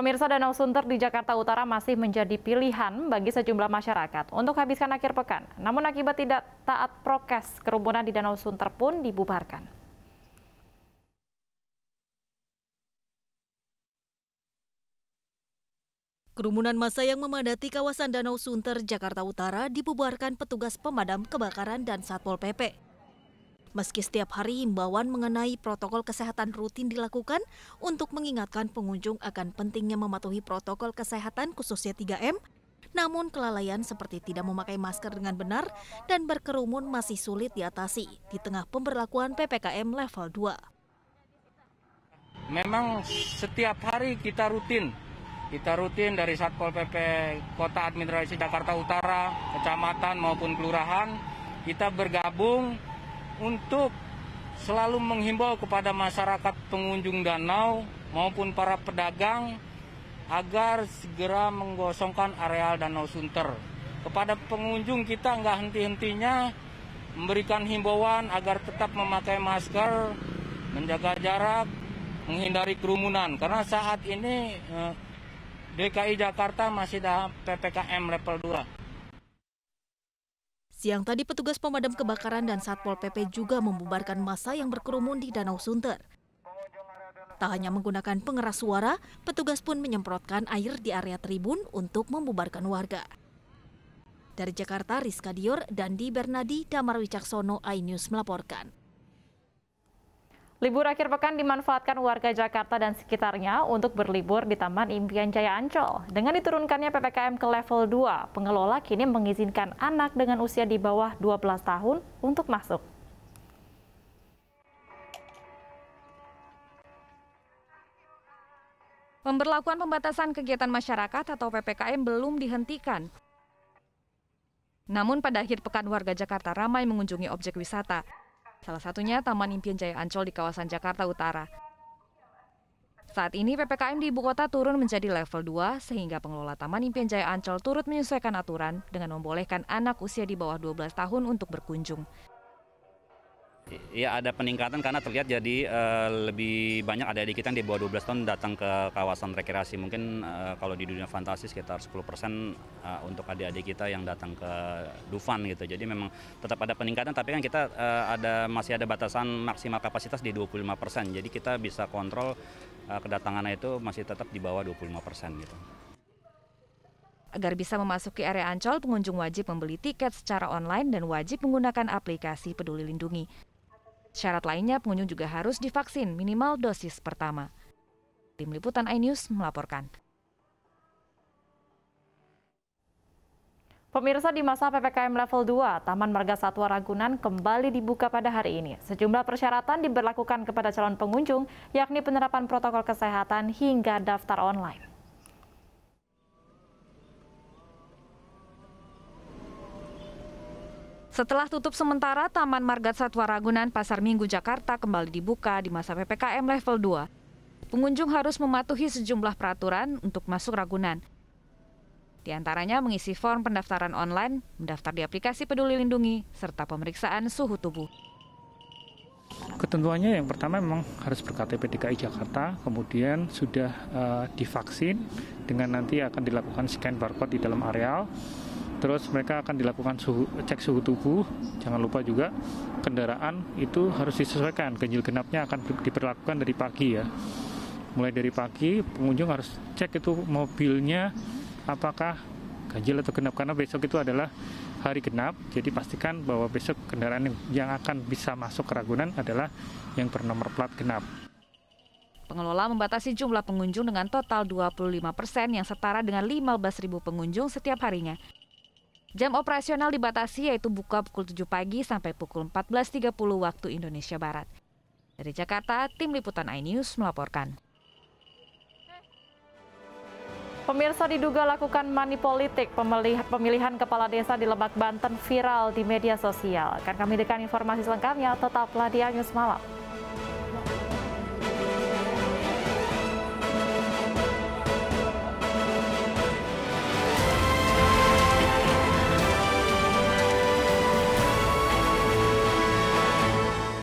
Pemirsa Danau Sunter di Jakarta Utara masih menjadi pilihan bagi sejumlah masyarakat untuk habiskan akhir pekan. Namun akibat tidak taat prokes, kerumunan di Danau Sunter pun dibubarkan. Kerumunan massa yang memadati kawasan Danau Sunter, Jakarta Utara dibubarkan petugas pemadam kebakaran dan Satpol PP. Meski setiap hari himbauan mengenai protokol kesehatan rutin dilakukan untuk mengingatkan pengunjung akan pentingnya mematuhi protokol kesehatan khususnya 3M, namun kelalaian seperti tidak memakai masker dengan benar dan berkerumun masih sulit diatasi di tengah pemberlakuan PPKM level 2. Memang setiap hari kita rutin kita rutin dari Satpol PP Kota Administrasi Jakarta Utara, Kecamatan maupun Kelurahan, kita bergabung untuk selalu menghimbau kepada masyarakat pengunjung danau maupun para pedagang agar segera menggosongkan areal Danau Sunter. Kepada pengunjung kita nggak henti-hentinya memberikan himbauan agar tetap memakai masker, menjaga jarak, menghindari kerumunan. Karena saat ini eh, DKI Jakarta masih dalam PPKM level 2. Siang tadi petugas pemadam kebakaran dan Satpol PP juga membubarkan masa yang berkerumun di Danau Sunter. Tak hanya menggunakan pengeras suara, petugas pun menyemprotkan air di area tribun untuk membubarkan warga. Dari Jakarta, Rizka Dior, Dandi Bernadi, Damar Wicaksono, iNews melaporkan. Libur akhir pekan dimanfaatkan warga Jakarta dan sekitarnya untuk berlibur di Taman Impian Jaya Ancol. Dengan diturunkannya PPKM ke level 2, pengelola kini mengizinkan anak dengan usia di bawah 12 tahun untuk masuk. Pemberlakuan pembatasan kegiatan masyarakat atau PPKM belum dihentikan. Namun pada akhir pekan warga Jakarta ramai mengunjungi objek wisata. Salah satunya Taman Impian Jaya Ancol di kawasan Jakarta Utara. Saat ini PPKM di ibu kota turun menjadi level 2 sehingga pengelola Taman Impian Jaya Ancol turut menyesuaikan aturan dengan membolehkan anak usia di bawah 12 tahun untuk berkunjung. Ya ada peningkatan karena terlihat jadi uh, lebih banyak ada adik kita yang di bawah 12 tahun datang ke kawasan rekreasi. Mungkin uh, kalau di dunia fantasi sekitar 10% uh, eh, untuk adik-adik kita yang datang ke Dufan gitu. Jadi memang tetap ada peningkatan tapi kan kita uh, ada masih ada batasan maksimal kapasitas di 25%. Jadi kita bisa kontrol uh, kedatangannya itu masih tetap di bawah 25% gitu. Agar bisa memasuki area Ancol, pengunjung wajib membeli tiket secara online dan wajib menggunakan aplikasi Peduli Lindungi. Syarat lainnya pengunjung juga harus divaksin minimal dosis pertama. Tim Liputan iNews melaporkan. Pemirsa di masa PPKM level 2, Taman Marga Satwa Ragunan kembali dibuka pada hari ini. Sejumlah persyaratan diberlakukan kepada calon pengunjung, yakni penerapan protokol kesehatan hingga daftar online. Setelah tutup sementara, Taman Margat Satwa Ragunan Pasar Minggu Jakarta kembali dibuka di masa PPKM level 2. Pengunjung harus mematuhi sejumlah peraturan untuk masuk Ragunan. Di antaranya mengisi form pendaftaran online, mendaftar di aplikasi peduli lindungi, serta pemeriksaan suhu tubuh. Ketentuannya yang pertama memang harus berKTP DKI Jakarta, kemudian sudah uh, divaksin dengan nanti akan dilakukan scan barcode di dalam areal, Terus mereka akan dilakukan suhu, cek suhu tubuh. Jangan lupa juga kendaraan itu harus disesuaikan. Ganjil genapnya akan diperlakukan dari pagi ya. Mulai dari pagi pengunjung harus cek itu mobilnya apakah ganjil atau genap karena besok itu adalah hari genap. Jadi pastikan bahwa besok kendaraan yang akan bisa masuk ke Ragunan adalah yang bernomor plat genap. Pengelola membatasi jumlah pengunjung dengan total 25 persen yang setara dengan 15.000 pengunjung setiap harinya. Jam operasional dibatasi yaitu buka pukul 7 pagi sampai pukul 14.30 waktu Indonesia Barat. Dari Jakarta, Tim Liputan iNews melaporkan. Pemirsa diduga lakukan manipolitik politik pemilihan kepala desa di Lebak Banten viral di media sosial. Kan kami dekan informasi selengkapnya, tetaplah di iNews Malam.